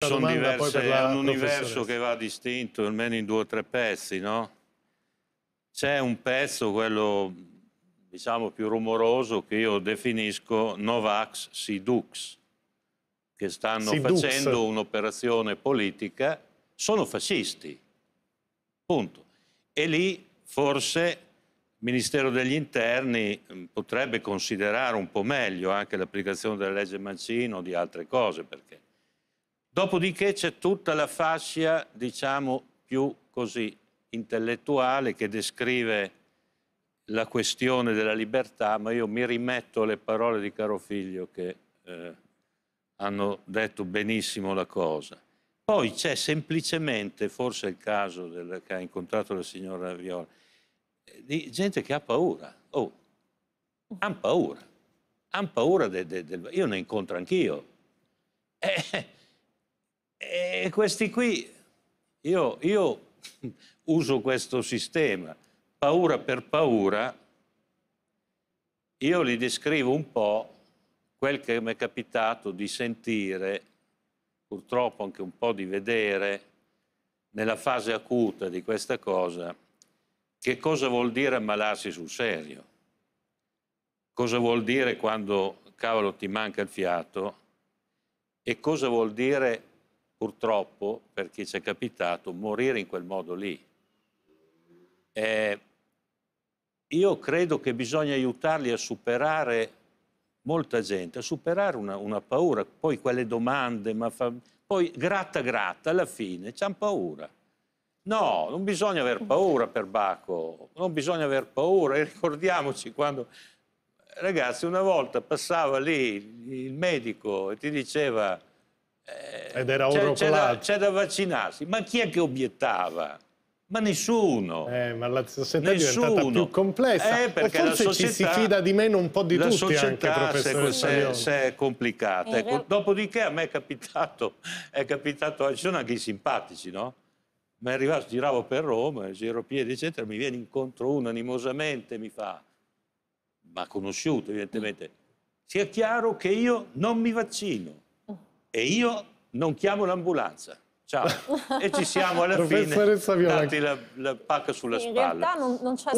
Sono diverse, è un universo che va distinto almeno in due o tre pezzi, no? C'è un pezzo, quello diciamo più rumoroso, che io definisco Novax Sidux, che stanno Sidux. facendo un'operazione politica, sono fascisti, punto. E lì forse il Ministero degli Interni potrebbe considerare un po' meglio anche l'applicazione della legge Mancino o di altre cose, perché Dopodiché c'è tutta la fascia, diciamo, più così intellettuale che descrive la questione della libertà, ma io mi rimetto alle parole di caro figlio che eh, hanno detto benissimo la cosa. Poi c'è semplicemente, forse è il caso del, che ha incontrato la signora Viola, eh, di gente che ha paura. Oh, hanno paura. Hanno paura del... De, de, io ne incontro anch'io e questi qui, io, io uso questo sistema, paura per paura, io li descrivo un po' quel che mi è capitato di sentire, purtroppo anche un po' di vedere, nella fase acuta di questa cosa, che cosa vuol dire ammalarsi sul serio, cosa vuol dire quando, cavolo, ti manca il fiato e cosa vuol dire purtroppo, per chi ci è capitato, morire in quel modo lì. Eh, io credo che bisogna aiutarli a superare molta gente, a superare una, una paura, poi quelle domande, ma fa... poi gratta gratta, alla fine c'è paura. No, non bisogna aver paura per Baco, non bisogna aver paura e ricordiamoci quando ragazzi, una volta passava lì il medico e ti diceva eh, Ed era oro c'è, da, da, vaccinarsi. Ma chi è che obiettava? Ma nessuno. Eh, ma la società nessuno. è diventata più complessa. Eh, perché forse la società, ci si fida di meno un po' di la tutti anche, professore se, se è complicata. Eh, ecco, dopodiché a me è capitato, è capitato, ci sono anche i simpatici, no? Ma è arrivato, giravo per Roma, giro piedi, eccetera, mi viene incontro uno animosamente, mi fa, ma conosciuto evidentemente, sia chiaro che io non mi vaccino e io non chiamo l'ambulanza. Ciao. e ci siamo alla fine. Dati la, la pacca sulla In spalla. realtà non, non c'è